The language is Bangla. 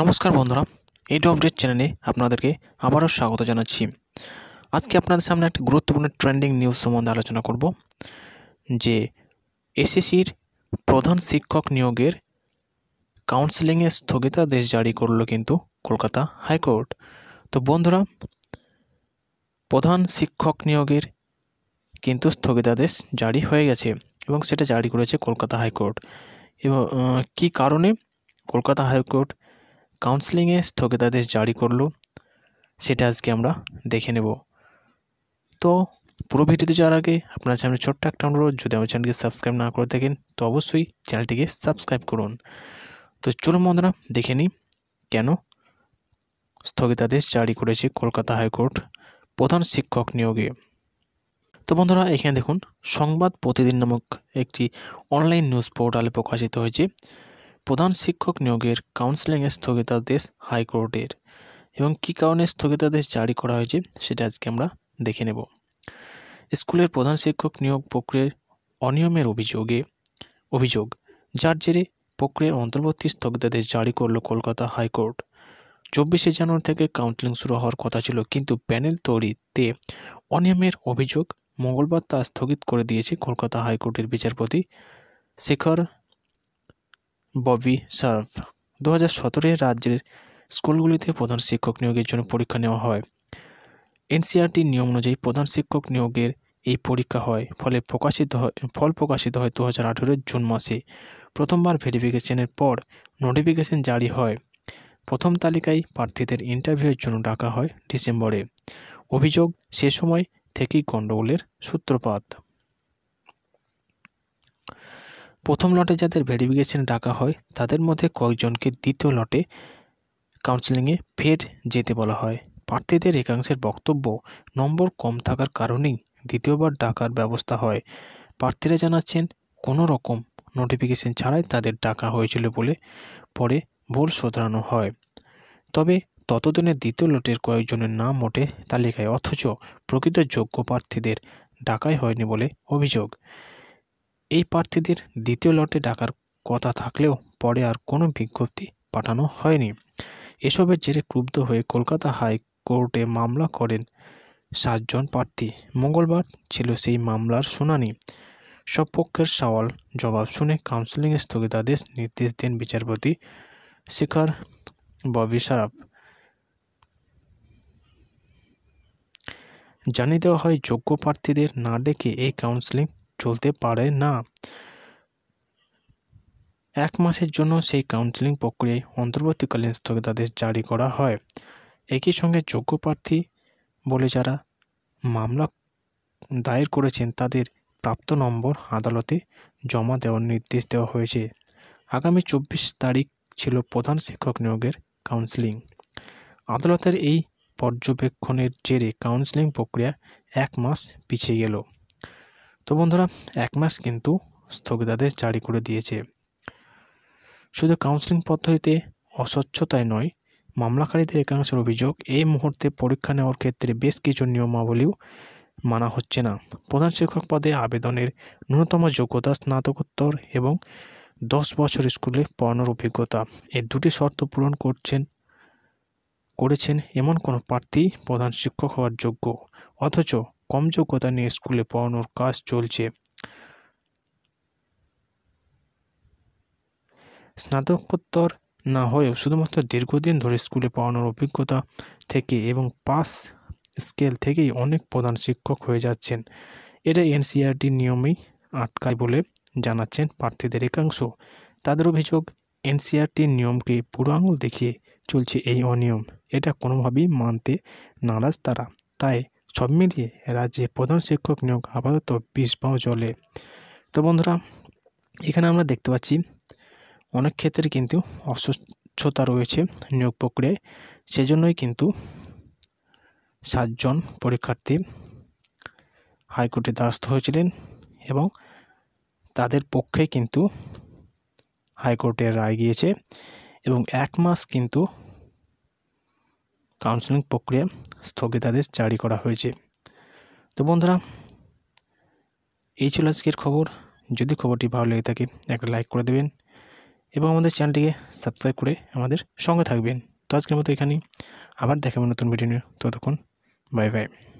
নমস্কার বন্ধুরা এই আপডেট চ্যানেলে আপনাদেরকে আবারও স্বাগত জানাচ্ছি আজকে আপনাদের সামনে একটা গুরুত্বপূর্ণ ট্রেন্ডিং নিউজ সম্বন্ধে আলোচনা করব যে এসএসসির প্রধান শিক্ষক নিয়োগের কাউন্সেলিংয়ে স্থগিতাদেশ জারি করলো কিন্তু কলকাতা হাইকোর্ট তো বন্ধুরা প্রধান শিক্ষক নিয়োগের কিন্তু স্থগিতাদেশ জারি হয়ে গেছে এবং সেটা জারি করেছে কলকাতা হাইকোর্ট এবং কী কারণে কলকাতা হাইকোর্ট কাউন্সেলিংয়ে স্থগিতাদেশ জারি করলো সেটা আজকে আমরা দেখে নেব তো পুরো ভিডিওতে যাওয়ার আগে আপনার সামনে ছোট্ট একটা অনুরোধ যদি আমার চ্যানেলকে সাবস্ক্রাইব না করে থাকেন তো অবশ্যই চ্যানেলটিকে সাবস্ক্রাইব করুন তো চলুন বন্ধুরা দেখে নিই কেন স্থগিতাদেশ জারি করেছে কলকাতা হাইকোর্ট প্রধান শিক্ষক নিয়োগে তো বন্ধুরা এখানে দেখুন সংবাদ প্রতিদিন নামক একটি অনলাইন নিউজ পোর্টালে প্রকাশিত হয়েছে প্রধান শিক্ষক নিয়োগের কাউন্সেলিংয়ে স্থগিতাদেশ হাইকোর্টের এবং কি কারণে স্থগিতাদেশ জারি করা হয়েছে সেটা আজকে আমরা দেখে নেব স্কুলের প্রধান শিক্ষক নিয়োগ প্রক্রিয়ার অনিয়মের অভিযোগে অভিযোগ যার জেরে প্রক্রিয়ার অন্তর্বর্তী স্থগিতাদেশ জারি করল কলকাতা হাইকোর্ট চব্বিশে জানুয়ারি থেকে কাউন্সেলিং শুরু হওয়ার কথা ছিল কিন্তু প্যানেল তৈরিতে অনিয়মের অভিযোগ মঙ্গলবার তা স্থগিত করে দিয়েছে কলকাতা হাইকোর্টের বিচারপতি শেখর ববি সার্ভ দু হাজার রাজ্যের স্কুলগুলিতে প্রধান শিক্ষক নিয়োগের জন্য পরীক্ষা নেওয়া হয় এনসিআরটির নিয়ম অনুযায়ী প্রধান শিক্ষক নিয়োগের এই পরীক্ষা হয় ফলে প্রকাশিত হয় ফল প্রকাশিত হয় দু হাজার জুন মাসে প্রথমবার ভেরিফিকেশনের পর নোটিফিকেশন জারি হয় প্রথম তালিকায় প্রার্থীদের ইন্টারভিউয়ের জন্য ডাকা হয় ডিসেম্বরে অভিযোগ সে সময় থেকেই গণ্ডগোলের সূত্রপাত প্রথম লটে যাদের ভেরিফিকেশন ডাকা হয় তাদের মধ্যে কয়েকজনকে দ্বিতীয় লটে কাউন্সেলিংয়ে ফের যেতে বলা হয় প্রার্থীদের একাংশের বক্তব্য নম্বর কম থাকার কারণেই দ্বিতীয়বার ডাকার ব্যবস্থা হয় প্রার্থীরা জানাচ্ছেন কোনো রকম নোটিফিকেশন ছাড়াই তাদের ডাকা হয়েছিল বলে পরে ভুল শোধরানো হয় তবে ততদিনে দ্বিতীয় লটের কয়েকজনের নাম ওঠে তালিকায় অথচ প্রকৃত যোগ্য প্রার্থীদের ডাকাই হয়নি বলে অভিযোগ এই প্রার্থীদের দ্বিতীয় লটে ডাকার কথা থাকলেও পরে আর কোনো বিজ্ঞপ্তি পাঠানো হয়নি এসবের জেরে ক্রুব্ধ হয়ে কলকাতা হাইকোর্টে মামলা করেন সাতজন প্রার্থী মঙ্গলবার ছিল সেই মামলার শুনানি সব পক্ষের সওয়াল জবাব শুনে কাউন্সিলিং স্থগিতাদেশ নির্দেশ দেন বিচারপতি শিখর ববি সারাফ জানিয়ে দেওয়া হয় যোগ্য প্রার্থীদের না ডেকে এই কাউন্সিলিং চলতে পারে না এক মাসের জন্য সেই কাউন্সিলিং প্রক্রিয়ায় অন্তর্বর্তীকালীন স্থগিতাদেশ জারি করা হয় একই সঙ্গে যোগ্য প্রার্থী বলে যারা মামলা দায়ের করেছেন তাদের প্রাপ্ত নম্বর আদালতে জমা দেওয়ার নির্দেশ দেওয়া হয়েছে আগামী চব্বিশ তারিখ ছিল প্রধান শিক্ষক নিয়োগের কাউন্সিলিং আদালতের এই পর্যবেক্ষণের জেরে কাউন্সিলিং প্রক্রিয়া এক মাস পিছিয়ে গেল তো বন্ধুরা এক মাস কিন্তু স্থগিতাদেশ জারি করে দিয়েছে শুধু কাউন্সিলিং পদ্ধতিতে অস্বচ্ছতায় নয় মামলাকারীদের একাংশের অভিযোগ এই মুহূর্তে পরীক্ষা নেওয়ার ক্ষেত্রে বেশ কিছু নিয়মাবলীও মানা হচ্ছে না প্রধান শিক্ষক পদে আবেদনের ন্যূনতম যোগ্যতা স্নাতকোত্তর এবং দশ বছর স্কুলে পড়ানোর অভিজ্ঞতা এই দুটি শর্ত পূরণ করছেন করেছেন এমন কোনো প্রার্থী প্রধান শিক্ষক হওয়ার যোগ্য অথচ কম যোগ্যতা নিয়ে স্কুলে পড়ানোর কাজ চলছে স্নাতকোত্তর না হয়েও শুধুমাত্র দীর্ঘদিন ধরে স্কুলে পড়ানোর অভিজ্ঞতা থেকে এবং পাস স্কেল থেকেই অনেক প্রধান শিক্ষক হয়ে যাচ্ছেন এটা এনসিআরটির নিয়মেই আটকায় বলে জানাচ্ছেন প্রার্থীদের একাংশ তাদের অভিযোগ এনসিআরটির নিয়মকে পুরো আঙুল দেখিয়ে চলছে এই অনিয়ম এটা কোনোভাবেই মানতে নারাজ তারা তাই সব মিলিয়ে রাজ্যে প্রধান শিক্ষক নিয়োগ আপাতত বিষ পাও চলে তো বন্ধুরা এখানে আমরা দেখতে পাচ্ছি অনেক ক্ষেত্রে কিন্তু অসুস্থতা রয়েছে নিয়োগ প্রক্রিয়ায় সেজন্যই কিন্তু সাতজন পরীক্ষার্থী হাইকোর্টে দ্বারস্থ হয়েছিলেন এবং তাদের পক্ষে কিন্তু হাইকোর্টে রায় গিয়েছে এবং এক মাস কিন্তু কাউন্সিলিং প্রক্রিয়া স্থগিতাদেশ জারি করা হয়েছে তো বন্ধুরা এই ছিল আজকের খবর যদি খবরটি ভালো লেগে থাকে একটা লাইক করে দেবেন এবং আমাদের চ্যানেলটিকে সাবস্ক্রাইব করে আমাদের সঙ্গে থাকবেন তো আজকের মতো এখানেই আবার দেখাবেন নতুন ভিডিও নিয়ে ততক্ষণ বাই বাই